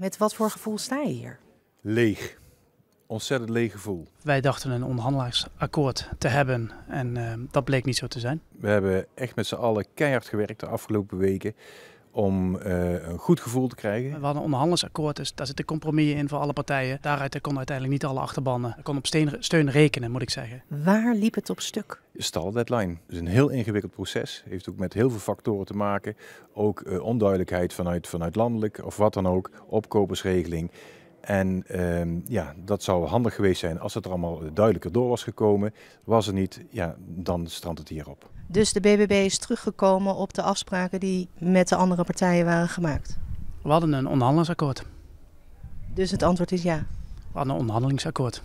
Met wat voor gevoel sta je hier? Leeg. Ontzettend leeg gevoel. Wij dachten een onderhandelaarsakkoord te hebben en ehm, dat bleek niet zo te zijn. We hebben echt met z'n allen keihard gewerkt de afgelopen weken om eh, een goed gevoel te krijgen. We hadden een onderhandelaarsakkoord dus daar zitten compromissen in voor alle partijen. Daaruit kon uiteindelijk niet alle achterbannen. Ik kon op steun rekenen, moet ik zeggen. Waar liep het op stuk? staldeadline. Dat is een heel ingewikkeld proces. Heeft ook met heel veel factoren te maken. Ook eh, onduidelijkheid vanuit, vanuit landelijk of wat dan ook. Opkopersregeling. En ehm, ja, dat zou handig geweest zijn als het er allemaal duidelijker door was gekomen. Was het niet, ja, dan strandt het hierop. Dus de BBB is teruggekomen op de afspraken die met de andere partijen waren gemaakt? We hadden een onderhandelingsakkoord. Dus het antwoord is ja? We hadden een onderhandelingsakkoord.